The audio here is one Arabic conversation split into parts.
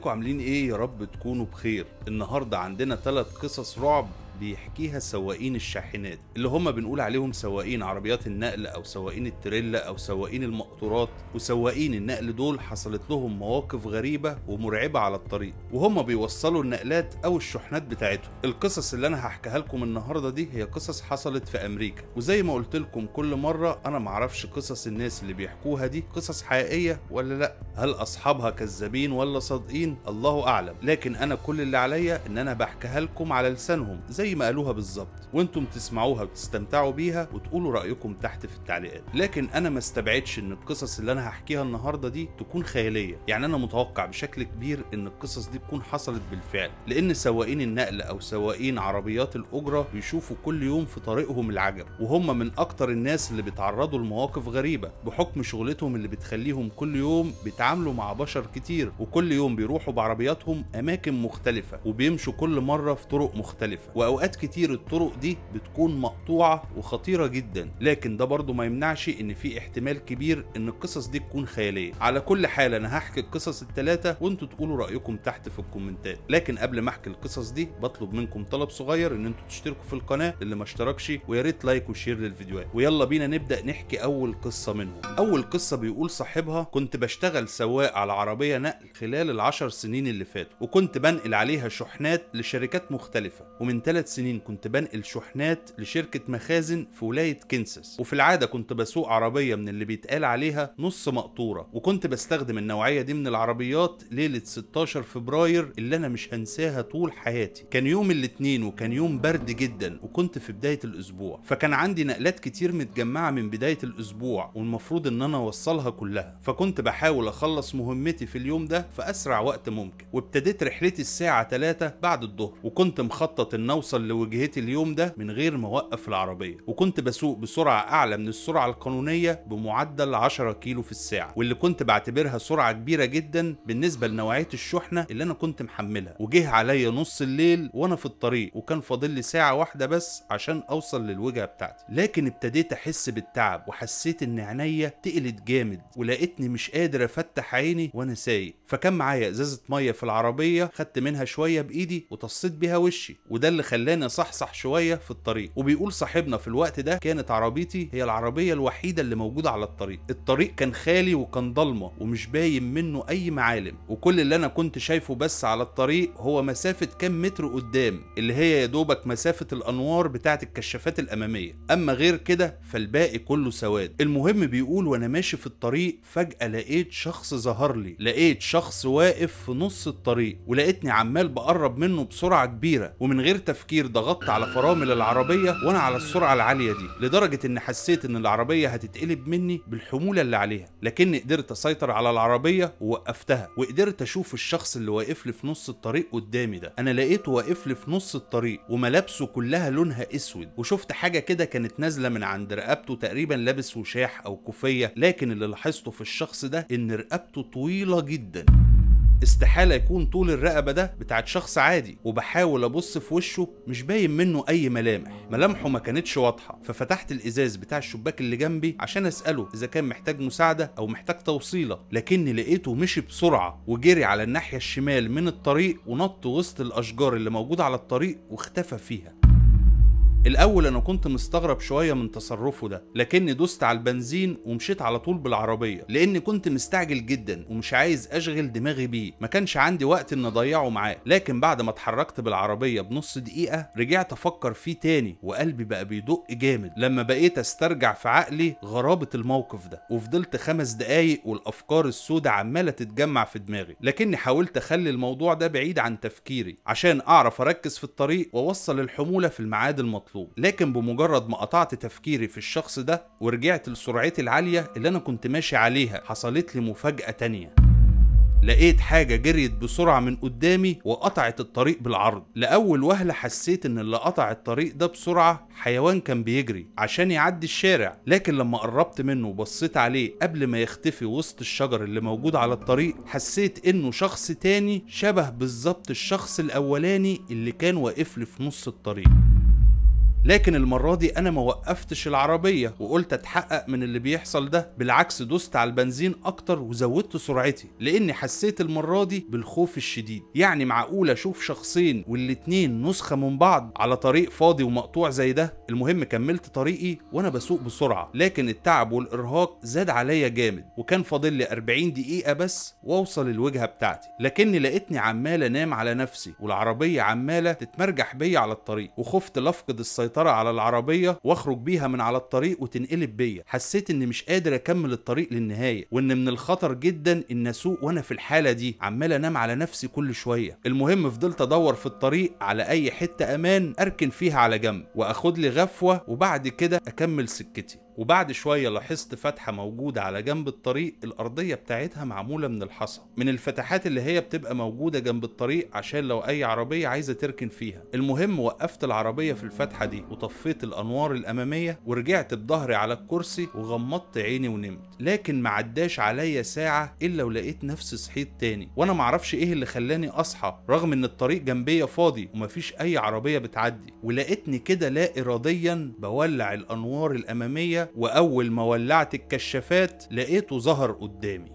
ازيكم عاملين ايه يا رب تكونوا بخير النهارده عندنا ثلاث قصص رعب بيحكيها سواقين الشاحنات اللي هم بنقول عليهم سواقين عربيات النقل او سواقين التريلا او سواقين المقطورات وسواقين النقل دول حصلت لهم مواقف غريبه ومرعبه على الطريق وهم بيوصلوا النقلات او الشحنات بتاعتهم القصص اللي انا هحكيها لكم النهارده دي هي قصص حصلت في امريكا وزي ما قلت لكم كل مره انا معرفش قصص الناس اللي بيحكوها دي قصص حقيقيه ولا لا هل اصحابها كذابين ولا صادقين الله اعلم لكن انا كل اللي عليا ان انا بحكيها لكم على لسانهم زي زي ما قالوها بالظبط وانتم تسمعوها وتستمتعوا بيها وتقولوا رايكم تحت في التعليقات لكن انا ما استبعدش ان القصص اللي انا هحكيها النهارده دي تكون خياليه يعني انا متوقع بشكل كبير ان القصص دي تكون حصلت بالفعل لان سواقين النقل او سواقين عربيات الاجره بيشوفوا كل يوم في طريقهم العجب وهم من اكتر الناس اللي بيتعرضوا لمواقف غريبه بحكم شغلتهم اللي بتخليهم كل يوم بيتعاملوا مع بشر كتير وكل يوم بيروحوا بعربياتهم اماكن مختلفه وبيمشوا كل مره في طرق مختلفه واوقات اوقات كتير الطرق دي بتكون مقطوعه وخطيره جدا لكن ده برضه ما يمنعش ان في احتمال كبير ان القصص دي تكون خياليه على كل حال انا هحكي القصص الثلاثه وانتوا تقولوا رايكم تحت في الكومنتات لكن قبل ما احكي القصص دي بطلب منكم طلب صغير ان انتوا تشتركوا في القناه اللي ما اشتركش ويا ريت لايك وشير للفيديوهات ويلا بينا نبدا نحكي اول قصه منهم اول قصه بيقول صاحبها كنت بشتغل سواق على عربيه نقل خلال العشر سنين اللي فاتوا وكنت بنقل عليها شحنات لشركات مختلفه ومن ثلاث ثلاث سنين كنت بنقل شحنات لشركة مخازن في ولاية كنساس وفي العادة كنت بسوق عربية من اللي بيتقال عليها نص مقطورة وكنت بستخدم النوعية دي من العربيات ليلة 16 فبراير اللي أنا مش هنساها طول حياتي كان يوم الاثنين وكان يوم برد جدا وكنت في بداية الأسبوع فكان عندي نقلات كتير متجمعة من بداية الأسبوع والمفروض إن أنا أوصلها كلها فكنت بحاول أخلص مهمتي في اليوم ده في أسرع وقت ممكن وابتديت رحلتي الساعة 3 بعد الظهر وكنت مخطط إن أوصل اوصل لوجهتي اليوم ده من غير ما اوقف العربيه وكنت بسوق بسرعه اعلى من السرعه القانونيه بمعدل 10 كيلو في الساعه واللي كنت بعتبرها سرعه كبيره جدا بالنسبه لنوعيه الشحنه اللي انا كنت محملها وجه عليا نص الليل وانا في الطريق وكان فاضل لي ساعه واحده بس عشان اوصل للوجهه بتاعتي لكن ابتديت احس بالتعب وحسيت ان عينيا تقلت جامد ولقيتني مش قادر افتح عيني وانا سايق فكان معايا ازازه ميه في العربيه خدت منها شويه بايدي وطصيت بيها وشي وده اللي خلاني خلاني اصحصح شويه في الطريق وبيقول صاحبنا في الوقت ده كانت عربيتي هي العربيه الوحيده اللي موجوده على الطريق الطريق كان خالي وكان ضلمه ومش باين منه اي معالم وكل اللي انا كنت شايفه بس على الطريق هو مسافه كام متر قدام اللي هي يا دوبك مسافه الانوار بتاعه الكشافات الاماميه اما غير كده فالباقي كله سواد المهم بيقول وانا ماشي في الطريق فجاه لقيت شخص ظهر لي لقيت شخص واقف في نص الطريق ولقيتني عمال بقرب منه بسرعه كبيره ومن غير تفكير التفكير ضغطت على فرامل العربية وأنا على السرعة العالية دي لدرجة إن حسيت إن العربية هتتقلب مني بالحمولة اللي عليها لكني قدرت أسيطر على العربية ووقفتها وقدرت أشوف الشخص اللي واقف لي في نص الطريق قدامي ده أنا لقيته واقف لي في نص الطريق وملابسه كلها لونها أسود وشفت حاجة كده كانت نازلة من عند رقبته تقريبا لابس وشاح أو كوفية لكن اللي لاحظته في الشخص ده إن رقبته طويلة جدا استحاله يكون طول الرقبه ده بتاعت شخص عادي وبحاول ابص في وشه مش باين منه اي ملامح ملامحه ما كانتش واضحه ففتحت الازاز بتاع الشباك اللي جنبي عشان اساله اذا كان محتاج مساعده او محتاج توصيله لكني لقيته مشي بسرعه وجري على الناحيه الشمال من الطريق ونط وسط الاشجار اللي موجوده على الطريق واختفى فيها الاول انا كنت مستغرب شويه من تصرفه ده لكني دوست على البنزين ومشيت على طول بالعربيه لان كنت مستعجل جدا ومش عايز اشغل دماغي بيه ما كانش عندي وقت ان اضيعه معاه لكن بعد ما اتحركت بالعربيه بنص دقيقه رجعت افكر فيه تاني وقلبي بقى بيدق جامد لما بقيت استرجع في عقلي غرابه الموقف ده وفضلت خمس دقايق والافكار السوداء عماله تتجمع في دماغي لكني حاولت اخلي الموضوع ده بعيد عن تفكيري عشان اعرف اركز في الطريق واوصل الحموله في الميعاد المطلوب المطلوب لكن بمجرد ما قطعت تفكيري في الشخص ده ورجعت لسرعتي العالية اللي أنا كنت ماشي عليها حصلت لي مفاجأة تانية لقيت حاجة جريت بسرعة من قدامي وقطعت الطريق بالعرض لأول وهلة حسيت إن اللي قطع الطريق ده بسرعة حيوان كان بيجري عشان يعدي الشارع لكن لما قربت منه وبصيت عليه قبل ما يختفي وسط الشجر اللي موجود على الطريق حسيت إنه شخص تاني شبه بالظبط الشخص الأولاني اللي كان واقف لي في نص الطريق لكن المرة دي أنا ما وقفتش العربية وقلت أتحقق من اللي بيحصل ده بالعكس دوست على البنزين أكتر وزودت سرعتي لأني حسيت المرة دي بالخوف الشديد يعني معقولة أشوف شخصين والاتنين نسخة من بعض على طريق فاضي ومقطوع زي ده المهم كملت طريقي وأنا بسوق بسرعة لكن التعب والإرهاق زاد عليا جامد وكان فاضل لي 40 دقيقة بس وأوصل الوجهة بتاعتي لكني لقيتني عمال أنام على نفسي والعربية عمالة تتمرجح بيا على الطريق وخفت لأفقد السيطرة السيطرة على العربية واخرج بيها من على الطريق وتنقلب بيا حسيت ان مش قادر اكمل الطريق للنهاية وان من الخطر جدا ان اسوق وانا في الحالة دي عمال انام على نفسي كل شوية المهم فضلت ادور في الطريق على اي حتة امان اركن فيها على جنب واخد لي غفوة وبعد كده اكمل سكتي وبعد شوية لاحظت فتحة موجودة على جنب الطريق الأرضية بتاعتها معمولة من الحصى من الفتحات اللي هي بتبقى موجودة جنب الطريق عشان لو أي عربية عايزة تركن فيها المهم وقفت العربية في الفتحة دي وطفيت الأنوار الأمامية ورجعت بظهري على الكرسي وغمضت عيني ونمت لكن معداش عليا ساعة إلا ولقيت نفسي صحيت تاني وأنا معرفش إيه اللي خلاني أصحى رغم إن الطريق جنبية فاضي ومفيش أي عربية بتعدي ولقيتني كده لا إراديا بولع الأنوار الأمامية وأول ما ولعت الكشافات لقيته ظهر قدامي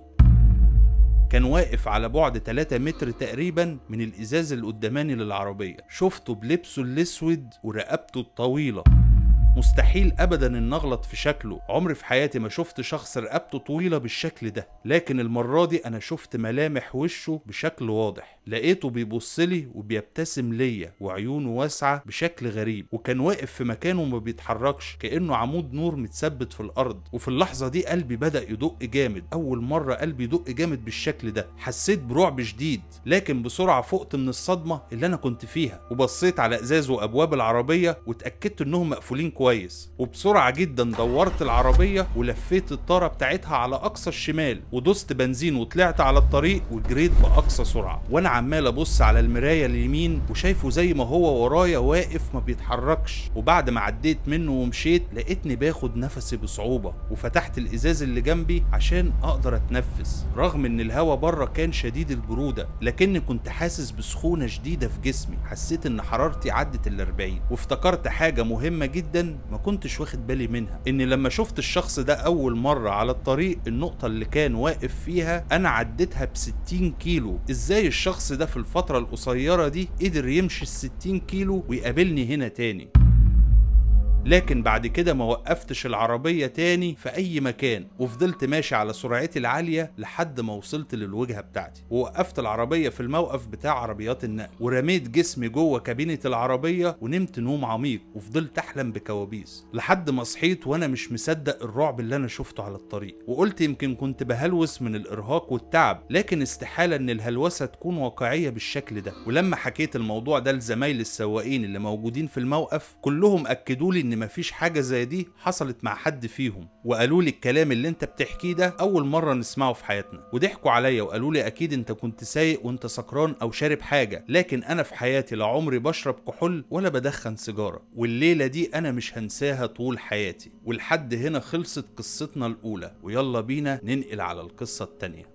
كان واقف على بعد 3 متر تقريبا من الإزاز القداماني للعربية شفته بلبسه الأسود ورقبته الطويلة مستحيل ابدا ان اغلط في شكله عمري في حياتي ما شفت شخص رقبته طويله بالشكل ده لكن المره دي انا شفت ملامح وشه بشكل واضح لقيته بيبص لي وبيبتسم ليا وعيونه واسعه بشكل غريب وكان واقف في مكانه وما بيتحركش كانه عمود نور متثبت في الارض وفي اللحظه دي قلبي بدا يدق جامد اول مره قلبي يدق جامد بالشكل ده حسيت برعب شديد لكن بسرعه فقت من الصدمه اللي انا كنت فيها وبصيت على ازاز وابواب العربيه واتاكدت انهم مقفولين كويس وبسرعه جدا دورت العربيه ولفيت الطاره بتاعتها على اقصى الشمال ودوست بنزين وطلعت على الطريق وجريت باقصى سرعه وانا عمال ابص على المرايه اليمين وشايفه زي ما هو ورايا واقف ما بيتحركش وبعد ما عديت منه ومشيت لقيتني باخد نفسي بصعوبه وفتحت الازاز اللي جنبي عشان اقدر اتنفس رغم ان الهواء بره كان شديد البروده لكني كنت حاسس بسخونه شديده في جسمي حسيت ان حرارتي عدت ال 40 وافتكرت حاجه مهمه جدا ما كنتش واخد بالي منها ان لما شفت الشخص ده اول مره على الطريق النقطه اللي كان واقف فيها انا عديتها ب 60 كيلو ازاي الشخص الشخص ده في الفترة القصيرة دي قدر يمشي الستين كيلو ويقابلني هنا تاني لكن بعد كده ما وقفتش العربية تاني في أي مكان وفضلت ماشي على سرعتي العالية لحد ما وصلت للوجهة بتاعتي ووقفت العربية في الموقف بتاع عربيات النقل ورميت جسمي جوه كابينة العربية ونمت نوم عميق وفضلت أحلم بكوابيس لحد ما صحيت وأنا مش مصدق الرعب اللي أنا شفته على الطريق وقلت يمكن كنت بهلوس من الإرهاق والتعب لكن استحالة إن الهلوسة تكون واقعية بالشكل ده ولما حكيت الموضوع ده لزمايلي السواقين اللي موجودين في الموقف كلهم أكدوا لي إن مفيش حاجه زي دي حصلت مع حد فيهم وقالوا لي الكلام اللي انت بتحكيه ده اول مره نسمعه في حياتنا وضحكوا عليا وقالوا لي اكيد انت كنت سايق وانت سكران او شارب حاجه لكن انا في حياتي لا عمري بشرب كحول ولا بدخن سيجاره والليله دي انا مش هنساها طول حياتي ولحد هنا خلصت قصتنا الاولى ويلا بينا ننقل على القصه التانيه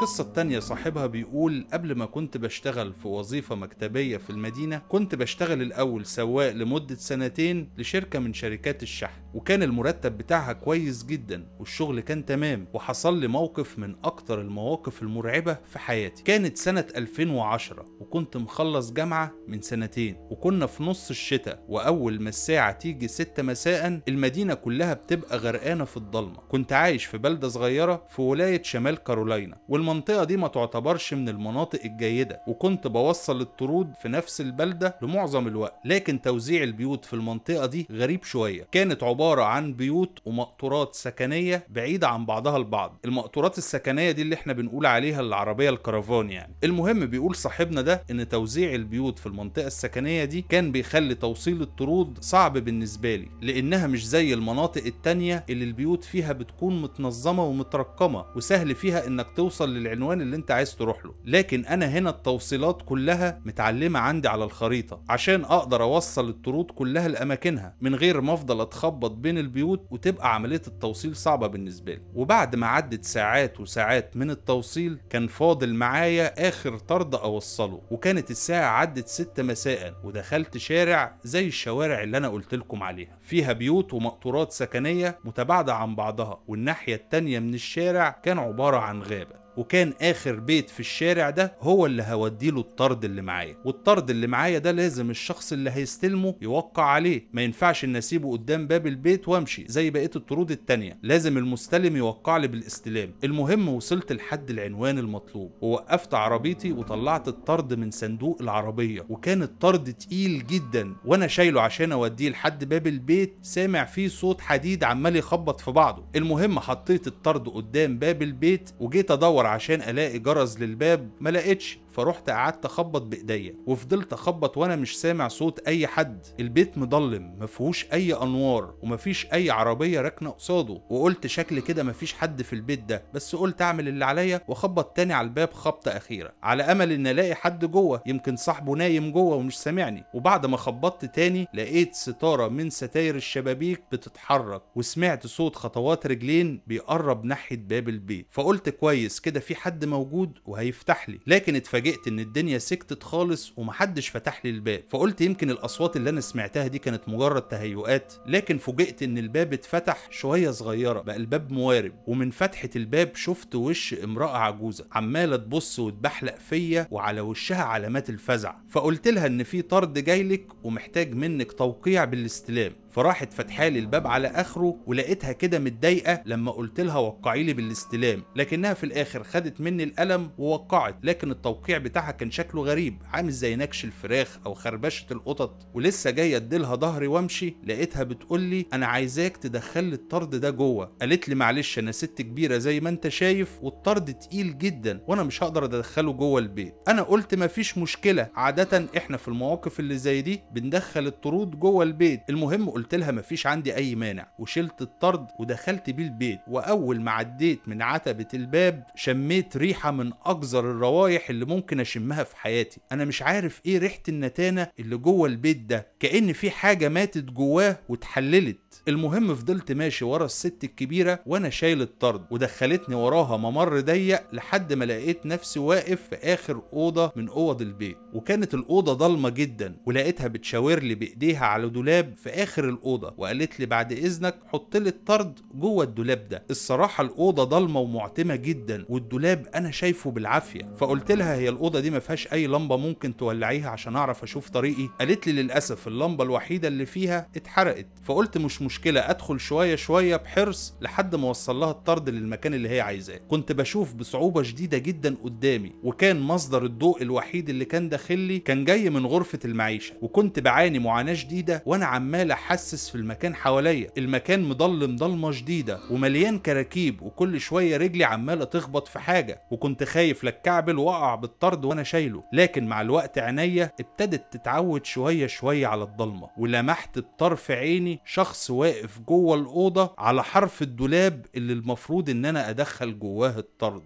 القصة التانية صاحبها بيقول قبل ما كنت بشتغل في وظيفة مكتبية في المدينة كنت بشتغل الأول سواق لمدة سنتين لشركة من شركات الشحن وكان المرتب بتاعها كويس جدا والشغل كان تمام وحصل لي موقف من أكتر المواقف المرعبة في حياتي كانت سنة 2010 وكنت مخلص جامعة من سنتين وكنا في نص الشتاء وأول ما الساعة تيجي 6 مساء المدينة كلها بتبقى غرقانة في الضلمة كنت عايش في بلدة صغيرة في ولاية شمال كارولاينا علينا والمنطقة دي ما تعتبرش من المناطق الجيدة وكنت بوصل الطرود في نفس البلدة لمعظم الوقت لكن توزيع البيوت في المنطقة دي غريب شوية كانت عبارة عن بيوت ومقطورات سكنية بعيدة عن بعضها البعض المقطورات السكنية دي اللي احنا بنقول عليها العربية الكرفان يعني المهم بيقول صاحبنا ده ان توزيع البيوت في المنطقة السكنية دي كان بيخلي توصيل الطرود صعب بالنسبة لي لانها مش زي المناطق التانية اللي البيوت فيها بتكون متنظمة ومترقمة وسهل فيها انك توصل للعنوان اللي انت عايز تروح له لكن انا هنا التوصيلات كلها متعلمه عندي على الخريطه عشان اقدر اوصل الطرود كلها لاماكنها من غير ما افضل اتخبط بين البيوت وتبقى عمليه التوصيل صعبه بالنسبه لي وبعد ما عدت ساعات وساعات من التوصيل كان فاضل معايا اخر طرد اوصله وكانت الساعه عدت 6 مساء ودخلت شارع زي الشوارع اللي انا قلت لكم عليها فيها بيوت ومقطورات سكنيه متباعده عن بعضها والناحيه التانيه من الشارع كان عباره عن غاب وكان اخر بيت في الشارع ده هو اللي هوديله الطرد اللي معايا والطرد اللي معايا ده لازم الشخص اللي هيستلمه يوقع عليه ما ينفعش ان اسيبه قدام باب البيت وامشي زي بقيه الطرود التانية لازم المستلم يوقع لي بالاستلام المهم وصلت لحد العنوان المطلوب ووقفت عربيتي وطلعت الطرد من صندوق العربيه وكان الطرد تقيل جدا وانا شايله عشان اوديه لحد باب البيت سامع فيه صوت حديد عمال يخبط في بعضه المهم حطيت الطرد قدام باب البيت وجيت ادور ادور عشان الاقي جرس للباب ما لقيتش فروحت قعدت اخبط بايديا وفضلت اخبط وانا مش سامع صوت اي حد البيت مضلم مفيهوش اي انوار ومفيش اي عربيه راكنه قصاده وقلت شكل كده مفيش حد في البيت ده بس قلت اعمل اللي عليا واخبط تاني على الباب خبطه اخيره على امل ان الاقي حد جوه يمكن صاحبه نايم جوه ومش سامعني وبعد ما خبطت تاني لقيت ستاره من ستاير الشبابيك بتتحرك وسمعت صوت خطوات رجلين بيقرب ناحيه باب البيت فقلت كويس كده في حد موجود وهيفتح لي لكن اتفاجئت اتفاجئت ان الدنيا سكتت خالص ومحدش فتح لي الباب فقلت يمكن الاصوات اللي انا سمعتها دي كانت مجرد تهيؤات لكن فوجئت ان الباب اتفتح شويه صغيره بقى الباب موارب ومن فتحه الباب شفت وش امراه عجوزه عماله تبص وتبحلق فيا وعلى وشها علامات الفزع فقلت لها ان في طرد جايلك ومحتاج منك توقيع بالاستلام فراحت فتحالي الباب على اخره ولقيتها كده متضايقه لما قلت لها وقعي لي بالاستلام لكنها في الاخر خدت مني القلم ووقعت لكن التوقيع بتاعها كان شكله غريب عامل زي نكش الفراخ او خربشه القطط ولسه جايه اديلها ظهري وامشي لقيتها بتقول لي انا عايزاك تدخل لي الطرد ده جوه قالت لي معلش انا ست كبيره زي ما انت شايف والطرد تقيل جدا وانا مش هقدر ادخله جوه البيت انا قلت مفيش مشكله عاده احنا في المواقف اللي زي دي بندخل الطرود جوه البيت المهم قلت لها مفيش عندي أي مانع وشلت الطرد ودخلت بيه البيت وأول ما عديت من عتبة الباب شميت ريحة من أقذر الروايح اللي ممكن أشمها في حياتي أنا مش عارف إيه ريحة النتانة اللي جوه البيت ده كأن في حاجة ماتت جواه واتحللت المهم فضلت ماشي ورا الست الكبيرة وأنا شايل الطرد ودخلتني وراها ممر ضيق لحد ما لقيت نفسي واقف في آخر أوضة من أوض البيت وكانت الأوضة ضلمة جدا ولقيتها بتشاور لي بإيديها على دولاب في آخر الاوضه وقالت لي بعد اذنك حط لي الطرد جوه الدولاب ده الصراحه الاوضه ضلمه ومعتمه جدا والدولاب انا شايفه بالعافيه فقلت لها هي الاوضه دي ما فيهاش اي لمبه ممكن تولعيها عشان اعرف اشوف طريقي قالت لي للاسف اللمبه الوحيده اللي فيها اتحرقت فقلت مش مشكله ادخل شويه شويه بحرص لحد ما اوصل لها الطرد للمكان اللي هي عايزاه كنت بشوف بصعوبه شديده جدا قدامي وكان مصدر الضوء الوحيد اللي كان داخلي كان جاي من غرفه المعيشه وكنت بعاني معاناه شديده وانا عمال احس متحسس في المكان حواليا المكان مضلم ضلمه شديده ومليان كراكيب وكل شويه رجلي عماله تخبط في حاجه وكنت خايف لا واقع بالطرد وانا شايله لكن مع الوقت عينيا ابتدت تتعود شويه شويه على الضلمه ولمحت بطرف عيني شخص واقف جوه الاوضه على حرف الدولاب اللي المفروض ان انا ادخل جواه الطرد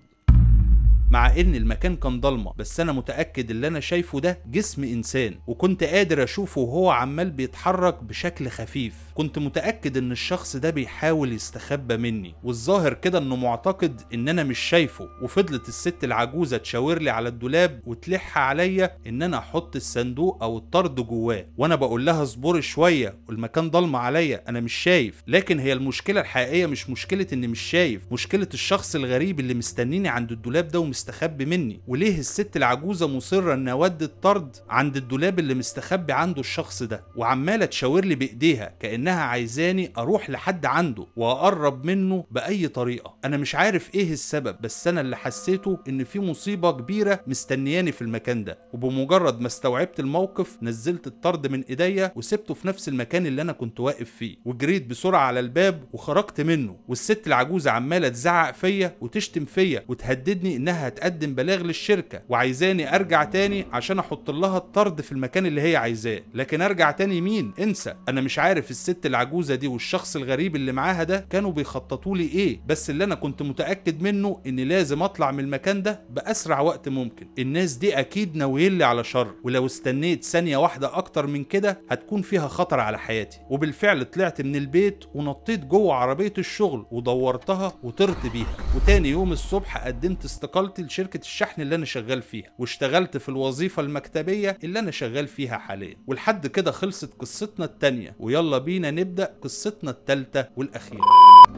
مع ان المكان كان ضلمه بس انا متاكد اللي انا شايفه ده جسم انسان وكنت قادر اشوفه وهو عمال بيتحرك بشكل خفيف كنت متاكد ان الشخص ده بيحاول يستخبى مني والظاهر كده انه معتقد ان انا مش شايفه وفضلت الست العجوزه تشاور لي على الدولاب وتلح عليا ان انا احط الصندوق او الطرد جواه وانا بقول لها اصبري شويه والمكان ضلمه عليا انا مش شايف لكن هي المشكله الحقيقيه مش مشكله اني مش شايف مشكله الشخص الغريب اللي مستنيني عند الدولاب ده ومستنيني مستخبي مني وليه الست العجوزة مصرة ان اود الطرد عند الدولاب اللي مستخبي عنده الشخص ده وعمالة تشاور لي بايديها كانها عايزاني اروح لحد عنده واقرب منه باي طريقة انا مش عارف ايه السبب بس انا اللي حسيته ان في مصيبة كبيرة مستنياني في المكان ده وبمجرد ما استوعبت الموقف نزلت الطرد من ايديا وسبته في نفس المكان اللي انا كنت واقف فيه وجريت بسرعة على الباب وخرجت منه والست العجوزة عمالة تزعق فيا وتشتم فيا وتهددني انها هتقدم بلاغ للشركه وعايزاني ارجع تاني عشان احط لها الطرد في المكان اللي هي عايزاه لكن ارجع تاني مين انسى انا مش عارف الست العجوزه دي والشخص الغريب اللي معاها ده كانوا بيخططوا لي ايه بس اللي انا كنت متاكد منه ان لازم اطلع من المكان ده باسرع وقت ممكن الناس دي اكيد ناويين لي على شر ولو استنيت ثانيه واحده اكتر من كده هتكون فيها خطر على حياتي وبالفعل طلعت من البيت ونطيت جوه عربيه الشغل ودورتها وطرت بيها وتاني يوم الصبح قدمت استقالتي اشتغلت لشركه الشحن اللي انا شغال فيها واشتغلت في الوظيفه المكتبيه اللي انا شغال فيها حاليا ولحد كده خلصت قصتنا التانية ويلا بينا نبدا قصتنا التالتة والاخيره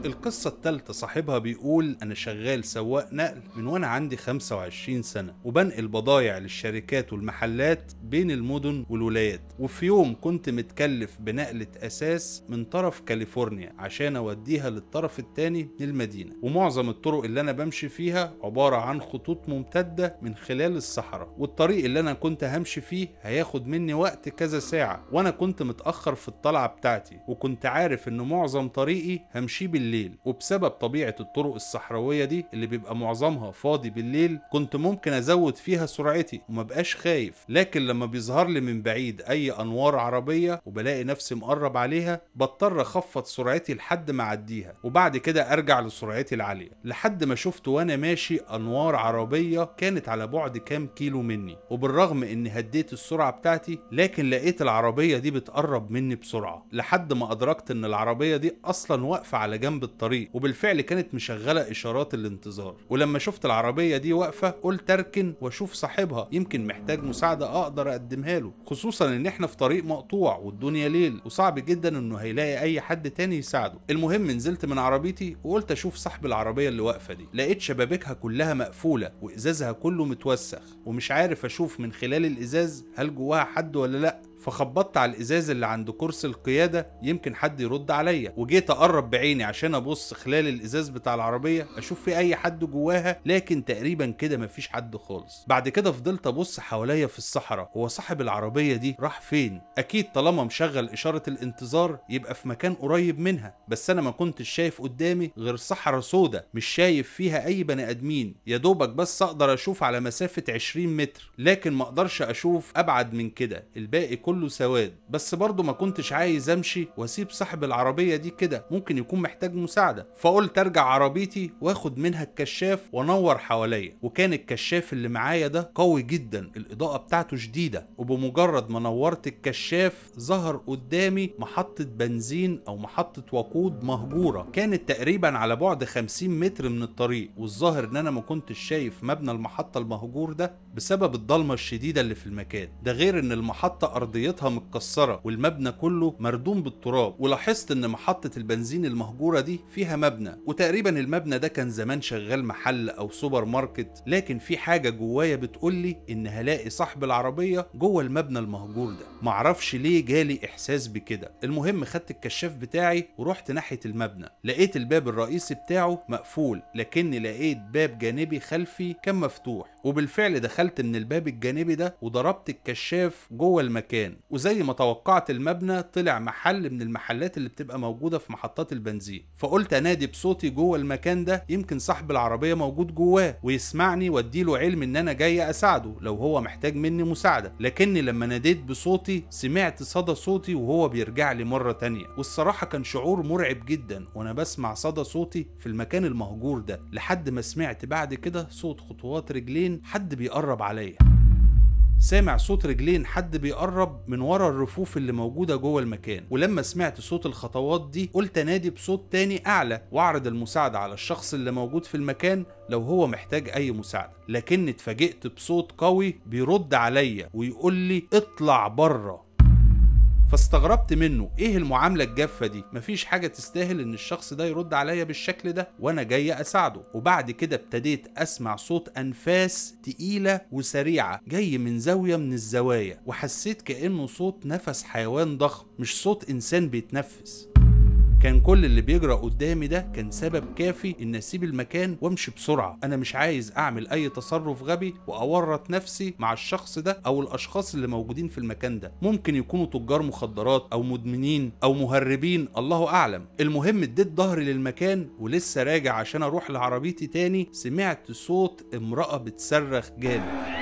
القصة التالتة صاحبها بيقول أنا شغال سواق نقل من وأنا عندي 25 سنة وبنقل بضايع للشركات والمحلات بين المدن والولايات وفي يوم كنت متكلف بنقلة أساس من طرف كاليفورنيا عشان أوديها للطرف التاني من المدينة ومعظم الطرق اللي أنا بمشي فيها عبارة عن خطوط ممتدة من خلال الصحراء والطريق اللي أنا كنت همشي فيه هياخد مني وقت كذا ساعة وأنا كنت متأخر في الطلعة بتاعتي وكنت عارف إن معظم طريقي همشيه بالليل بالليل وبسبب طبيعة الطرق الصحراوية دي اللي بيبقى معظمها فاضي بالليل كنت ممكن ازود فيها سرعتي وما بقاش خايف لكن لما بيظهر لي من بعيد اي انوار عربية وبلاقي نفسي مقرب عليها بضطر اخفض سرعتي لحد ما اعديها وبعد كده ارجع لسرعتي العالية لحد ما شفت وانا ماشي انوار عربية كانت على بعد كام كيلو مني وبالرغم اني هديت السرعة بتاعتي لكن لقيت العربية دي بتقرب مني بسرعة لحد ما ادركت ان العربية دي اصلا واقفة على جنب جنب الطريق وبالفعل كانت مشغله اشارات الانتظار ولما شفت العربيه دي واقفه قلت اركن واشوف صاحبها يمكن محتاج مساعده اقدر اقدمها له خصوصا ان احنا في طريق مقطوع والدنيا ليل وصعب جدا انه هيلاقي اي حد تاني يساعده المهم نزلت من عربيتي وقلت اشوف صاحب العربيه اللي واقفه دي لقيت شبابيكها كلها مقفوله وازازها كله متوسخ ومش عارف اشوف من خلال الازاز هل جواها حد ولا لا فخبطت على الازاز اللي عند كرسي القياده يمكن حد يرد عليا وجيت اقرب بعيني عشان ابص خلال الازاز بتاع العربيه اشوف في اي حد جواها لكن تقريبا كده مفيش حد خالص بعد كده فضلت ابص حواليا في الصحراء هو صاحب العربيه دي راح فين اكيد طالما مشغل اشاره الانتظار يبقى في مكان قريب منها بس انا ما كنتش شايف قدامي غير صحراء سودا مش شايف فيها اي بني ادمين يا دوبك بس اقدر اشوف على مسافه 20 متر لكن ما اقدرش اشوف ابعد من كده الباقي كله سواد بس برضه ما كنتش عايز امشي واسيب صاحب العربيه دي كده ممكن يكون محتاج مساعده فقلت ارجع عربيتي واخد منها الكشاف وانور حواليا وكان الكشاف اللي معايا ده قوي جدا الاضاءه بتاعته شديده وبمجرد ما نورت الكشاف ظهر قدامي محطه بنزين او محطه وقود مهجوره كانت تقريبا على بعد 50 متر من الطريق والظاهر ان انا ما كنتش شايف مبنى المحطه المهجور ده بسبب الضلمه الشديده اللي في المكان ده غير ان المحطه ارضيه ارضيتها متكسره والمبنى كله مردوم بالتراب ولاحظت ان محطه البنزين المهجوره دي فيها مبنى وتقريبا المبنى ده كان زمان شغال محل او سوبر ماركت لكن في حاجه جوايا بتقولي ان هلاقي صاحب العربيه جوه المبنى المهجور ده معرفش ليه جالي احساس بكده المهم خدت الكشاف بتاعي ورحت ناحيه المبنى لقيت الباب الرئيسي بتاعه مقفول لكني لقيت باب جانبي خلفي كان مفتوح وبالفعل دخلت من الباب الجانبي ده وضربت الكشاف جوه المكان مكان وزي ما توقعت المبنى طلع محل من المحلات اللي بتبقى موجودة في محطات البنزين فقلت انادي بصوتي جوه المكان ده يمكن صاحب العربية موجود جواه ويسمعني واديله علم ان انا جاي اساعده لو هو محتاج مني مساعدة لكني لما ناديت بصوتي سمعت صدى صوتي وهو بيرجع لي مرة تانية والصراحة كان شعور مرعب جدا وانا بسمع صدى صوتي في المكان المهجور ده لحد ما سمعت بعد كده صوت خطوات رجلين حد بيقرب عليا سامع صوت رجلين حد بيقرب من ورا الرفوف اللي موجوده جوه المكان ولما سمعت صوت الخطوات دي قلت انادي بصوت تاني اعلى واعرض المساعده على الشخص اللي موجود في المكان لو هو محتاج اي مساعده لكن اتفاجئت بصوت قوي بيرد عليا ويقول لي اطلع بره فاستغربت منه ايه المعامله الجافه دي مفيش حاجه تستاهل ان الشخص ده يرد عليا بالشكل ده وانا جاي اساعده وبعد كده ابتديت اسمع صوت انفاس تقيله وسريعه جاي من زاويه من الزوايا وحسيت كانه صوت نفس حيوان ضخم مش صوت انسان بيتنفس كان كل اللي بيجرى قدامي ده كان سبب كافي ان اسيب المكان وامشي بسرعه انا مش عايز اعمل اي تصرف غبي واورط نفسي مع الشخص ده او الاشخاص اللي موجودين في المكان ده ممكن يكونوا تجار مخدرات او مدمنين او مهربين الله اعلم المهم اديت ظهري للمكان ولسه راجع عشان اروح لعربيتي تاني سمعت صوت امراه بتصرخ جامد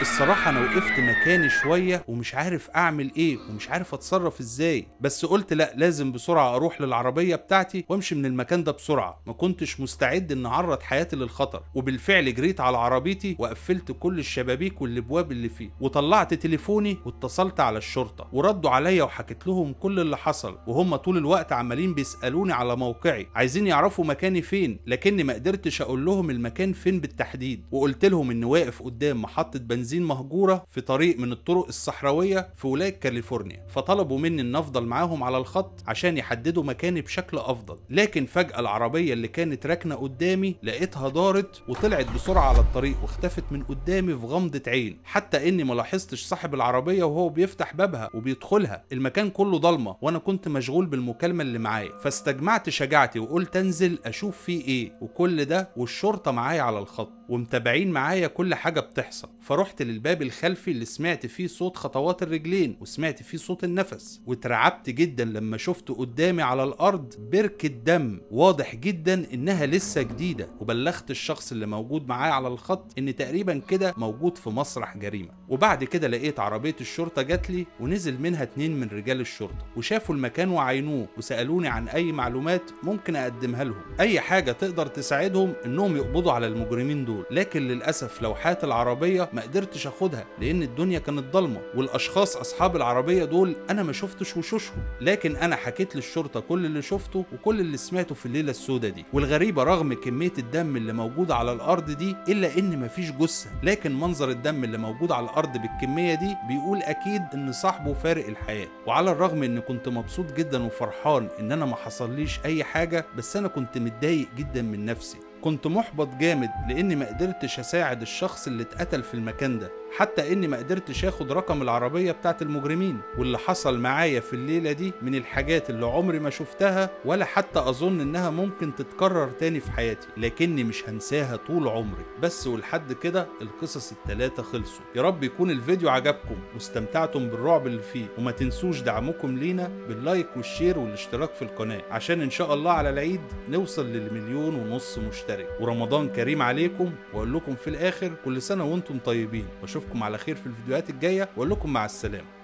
الصراحة أنا وقفت مكاني شوية ومش عارف أعمل إيه ومش عارف أتصرف إزاي بس قلت لأ لازم بسرعة أروح للعربية بتاعتي وأمشي من المكان ده بسرعة ما كنتش مستعد إن أعرض حياتي للخطر وبالفعل جريت على عربيتي وقفلت كل الشبابيك والابواب اللي فيه وطلعت تليفوني واتصلت على الشرطة وردوا عليا وحكيت لهم كل اللي حصل وهم طول الوقت عمالين بيسألوني على موقعي عايزين يعرفوا مكاني فين لكني ما قدرتش أقول لهم المكان فين بالتحديد وقلت لهم إني واقف قدام محطة بنزين بنزين مهجوره في طريق من الطرق الصحراويه في ولايه كاليفورنيا فطلبوا مني ان افضل معاهم على الخط عشان يحددوا مكاني بشكل افضل لكن فجاه العربيه اللي كانت راكنه قدامي لقيتها دارت وطلعت بسرعه على الطريق واختفت من قدامي في غمضه عين حتى اني ما لاحظتش صاحب العربيه وهو بيفتح بابها وبيدخلها المكان كله ضلمه وانا كنت مشغول بالمكالمه اللي معايا فاستجمعت شجاعتي وقلت انزل اشوف فيه ايه وكل ده والشرطه معايا على الخط ومتابعين معايا كل حاجه بتحصل فرحت للباب الخلفي اللي سمعت فيه صوت خطوات الرجلين وسمعت فيه صوت النفس واترعبت جدا لما شفت قدامي على الارض بركة دم واضح جدا انها لسه جديدة وبلغت الشخص اللي موجود معايا على الخط ان تقريبا كده موجود في مسرح جريمة وبعد كده لقيت عربية الشرطة جات لي ونزل منها اتنين من رجال الشرطة وشافوا المكان وعينوه وسألوني عن اي معلومات ممكن اقدمها لهم اي حاجة تقدر تساعدهم انهم يقبضوا على المجرمين دول لكن للأسف لوحات العربية ما قدرت قدرتش اخدها لان الدنيا كانت ضلمه والاشخاص اصحاب العربيه دول انا ما شفتش وشوشهم لكن انا حكيت للشرطه كل اللي شفته وكل اللي سمعته في الليله السودة دي والغريبه رغم كميه الدم اللي موجوده على الارض دي الا ان ما فيش جثه لكن منظر الدم اللي موجود على الارض بالكميه دي بيقول اكيد ان صاحبه فارق الحياه وعلى الرغم ان كنت مبسوط جدا وفرحان ان انا ما حصليش اي حاجه بس انا كنت متضايق جدا من نفسي كنت محبط جامد لاني ما قدرتش اساعد الشخص اللي اتقتل في المكان ده حتى اني ما قدرتش اخد رقم العربية بتاعت المجرمين واللي حصل معايا في الليلة دي من الحاجات اللي عمري ما شفتها ولا حتى اظن انها ممكن تتكرر تاني في حياتي لكني مش هنساها طول عمري بس ولحد كده القصص التلاتة خلصوا يا رب يكون الفيديو عجبكم واستمتعتم بالرعب اللي فيه وما تنسوش دعمكم لينا باللايك والشير والاشتراك في القناة عشان ان شاء الله على العيد نوصل للمليون ونص مشترك ورمضان كريم عليكم واقول لكم في الاخر كل سنة وانتم طيبين واشوف اشوفكم على خير في الفيديوهات الجايه واقول لكم مع السلامه